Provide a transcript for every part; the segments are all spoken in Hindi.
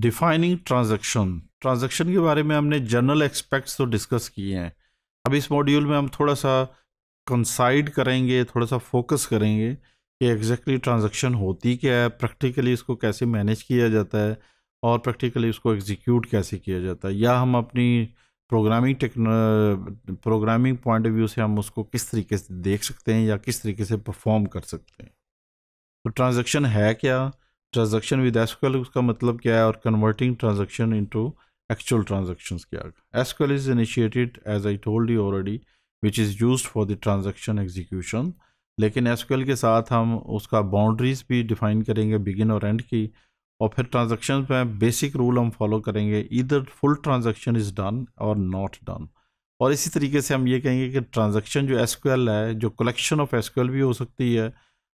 डिफाइनिंग ट्रांजेक्शन ट्रांज़ेक्शन के बारे में हमने जनरल एक्सपेक्ट्स तो डिस्कस किए हैं अब इस मॉड्यूल में हम थोड़ा सा कंसाइड करेंगे थोड़ा सा फोकस करेंगे कि एग्जैक्टली ट्रांजेक्शन होती क्या है प्रैक्टिकली इसको कैसे मैनेज किया जाता है और प्रैक्टिकली उसको एग्जीक्यूट कैसे किया जाता है या हम अपनी programming techno programming point of view से हम उसको किस तरीके से देख सकते हैं या किस तरीके से परफॉर्म कर सकते हैं तो ट्रांजेक्शन है क्या ट्रांजेक्शन विद एसक्यूएल उसका मतलब क्या है और converting transaction into actual transaction क्या है call is initiated as I told you already which is use for the transaction execution लेकिन एसक्यूएल के साथ हम उसका बाउंड्रीज भी डिफाइन करेंगे बिगिन और एंड की और फिर ट्रांजेक्शन में बेसिक रूल हम फॉलो करेंगे इधर फुल ट्रांजेक्शन इज़ डन और नॉट डन और इसी तरीके से हम ये कहेंगे कि ट्रांजेक्शन जो एसक्यूएल है जो कलेक्शन ऑफ एसक्यूएल भी हो सकती है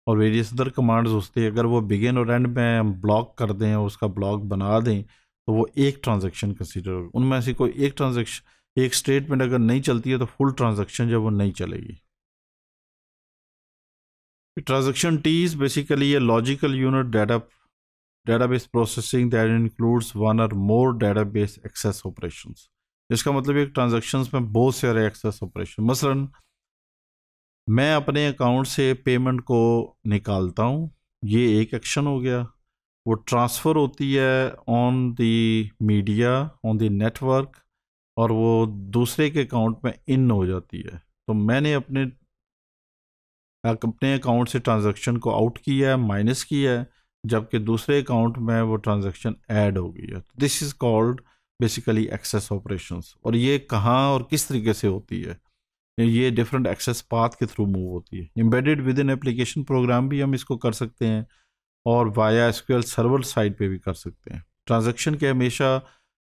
और वेरियस अदर कमांड्स होते हैं अगर वो बिगिन और एंड में ब्लॉक कर दें और उसका ब्लॉक बना दें तो वो एक ट्रांजेक्शन कंसिडर होगी उनमें से कोई एक ट्रांजेक्शन एक स्टेटमेंट अगर नहीं चलती है तो फुल ट्रांजेक्शन जब वो नहीं चलेगी ट्रांजेक्शन टी इज़ बेसिकली ये logical unit data processing that includes one or more database access operation इसका मतलब एक ट्रांजेक्शन में बहुत सारे एक्सेस ऑपरेशन मसलन मैं अपने अकाउंट से पेमेंट को निकालता हूँ ये एक एक्शन हो गया वो ट्रांसफ़र होती है on the media on the network और वो दूसरे के अकाउंट में इन हो जाती है तो मैंने अपने अपने अकाउंट से ट्रांजैक्शन को आउट किया है माइनस किया है जबकि दूसरे अकाउंट में वो ट्रांजैक्शन ऐड हो गई है तो this is called basically access operations और ये कहाँ और किस तरीके से होती है ये डिफरेंट एक्सेस पाथ के थ्रू मूव होती है embedded within application program भी हम इसको कर सकते हैं और वाया एसक्यूएल सर्वर साइड पे भी कर सकते हैं ट्रांजेक्शन के हमेशा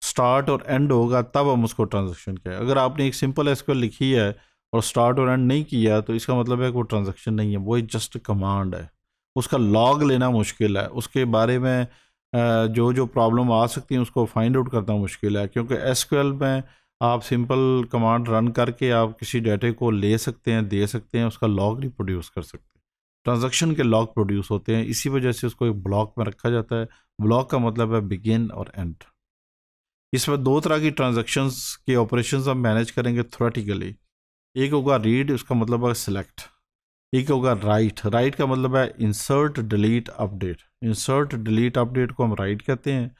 स्टार्ट और एंड होगा तब हम उसको ट्रांजेक्शन कहें अगर आपने एक सिंपल एसक्यूएल लिखी है और स्टार्ट और एंड नहीं किया तो इसका मतलब है कि वो ट्रांजेक्शन नहीं है वो एक जस्ट कमांड है उसका लॉग लेना मुश्किल है उसके बारे में जो जो प्रॉब्लम आ सकती हैं उसको फाइंड आउट करना मुश्किल है क्योंकि एस में आप सिंपल कमांड रन करके आप किसी डाटे को ले सकते हैं दे सकते हैं उसका लॉग रिप्रोड्यूस कर सकते हैं ट्रांजेक्शन के लॉग प्रोड्यूस होते हैं इसी वजह से उसको एक ब्लॉक में रखा जाता है ब्लॉक का मतलब है बिगिन और एंड इसमें दो तरह की ट्रांजेक्शन्स के ऑपरेशन हम मैनेज करेंगे थोरेटिकली एक होगा रीड उसका मतलब है सिलेक्ट एक होगा राइट राइट का मतलब है insert delete update insert delete update को हम राइट कहते हैं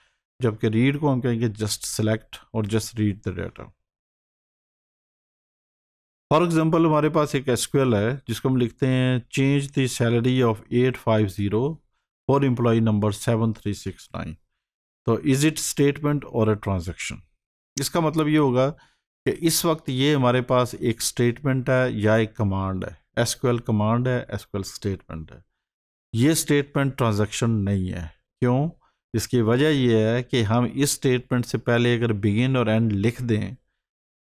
जबकि रीड को हम कहेंगे जस्ट सेलेक्ट और just read the data for example हमारे पास एक एसक्यूएल है जिसको हम लिखते हैं change the salary of eight five zero for employ number seven three six nine तो इज़ इट स्टेटमेंट और अ ट्रांजेक्शन इसका मतलब ये होगा कि इस वक्त ये हमारे पास एक स्टेटमेंट है या एक कमांड है एसक्यूएल कमांड है एसक्यूएल स्टेटमेंट है ये स्टेटमेंट ट्रांजेक्शन नहीं है क्यों इसकी वजह यह है कि हम इस स्टेटमेंट से पहले अगर बिगिन और एंड लिख दें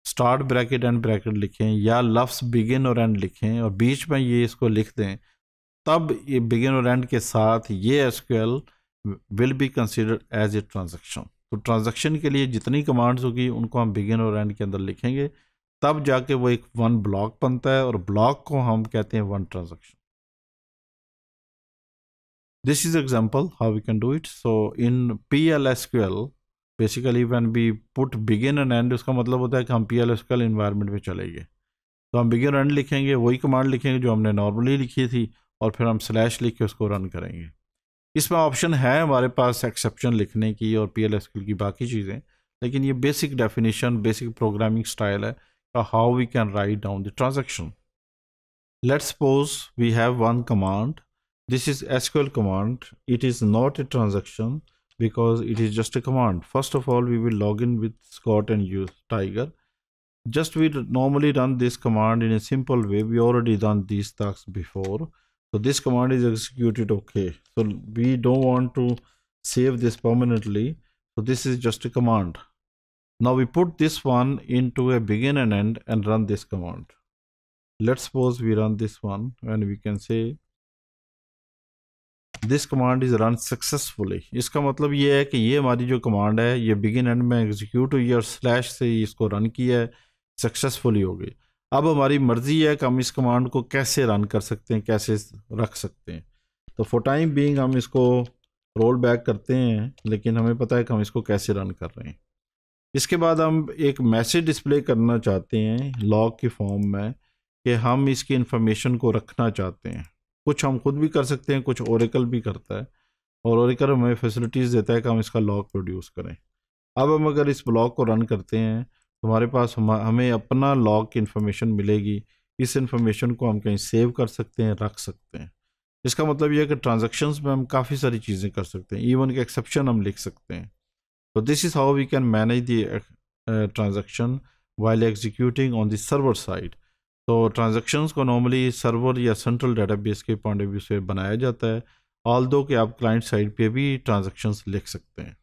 स्टार्ट ब्रैकेट एंड ब्रैकेट लिखें या लफ्स बिगिन और एंड लिखें और बीच में ये इसको लिख दें तब ये बिगिन और एंड के साथ ये S will be considered as a transaction तो ट्रांजेक्शन के लिए जितनी कमांड्स होगी उनको हम बिगिन और एंड के अंदर लिखेंगे तब जाके वो एक वन ब्लॉक बनता है और ब्लॉक को हम कहते हैं one transaction this is example how we can do it so in PLSQL basically one we put begin and end उसका मतलब होता है कि हम P L S L environment में चले गए तो हम बिगिन एंड लिखेंगे वही कमांड लिखेंगे जो हमने नॉर्मली लिखी थी और फिर हम स्लैश लिख के उसको रन करेंगे इसमें ऑप्शन है हमारे पास एक्सेप्शन लिखने की और पी एल एस एल की बाकी चीज़ें लेकिन ये basic definition basic programming style है how we can write down the transaction let's suppose we have one command this is SQL command. It is not a transaction because it is just a command. First of all, we will log in with Scott and use Tiger. Just we normally run this command in a simple way. We already done these tasks before. So this command is executed okay. So we don't want to save this permanently. So this is just a command. Now we put this one into a begin and end and run this command. Let's suppose we run this one and we can say this command is run successfully इसका मतलब ये है कि ये हमारी जो कमांड है ये बिगिन एंड में एग्जीक्यूट हुई है और स्लैश से इसको रन किया है सक्सेसफुली हो गई अब हमारी मर्ज़ी है कि हम इस कमांड को कैसे रन कर सकते हैं कैसे रख सकते हैं तो फॉर टाइम बीइंग हम इसको रोल बैक करते हैं लेकिन हमें पता है कि हम इसको कैसे रन कर रहे हैं इसके बाद हम एक मैसेज डिस्प्ले करना चाहते हैं लॉग की फॉर्म में कि हम इसकी इंफॉर्मेशन को रखना चाहते हैं कुछ हम खुद भी कर सकते हैं कुछ औरकल भी करता है और ओरिकल हमें फैसिलिटीज़ देता है कि हम इसका लॉग प्रोड्यूस करें अब हम अगर इस ब्लॉग को रन करते हैं तो हमारे पास हम हमें अपना लॉक की इन्फॉर्मेशन मिलेगी इस इन्फॉर्मेशन को हम कहीं सेव कर सकते हैं रख सकते हैं इसका मतलब यह है कि ट्रांजेक्शन्स में हम काफ़ी सारी चीज़ें कर सकते हैं इवन के एक्सेप्शन हम लिख सकते हैं तो this is how we can manage the transaction while executing on the server side तो ट्रांजेक्शन्स को नॉर्मली सर्वर या सेंट्रल डेटाबेस के पॉइंट ऑफ व्यू से बनाया जाता है ऑल दो कि आप क्लाइंट साइड पे भी ट्रांजेक्शन्स लिख सकते हैं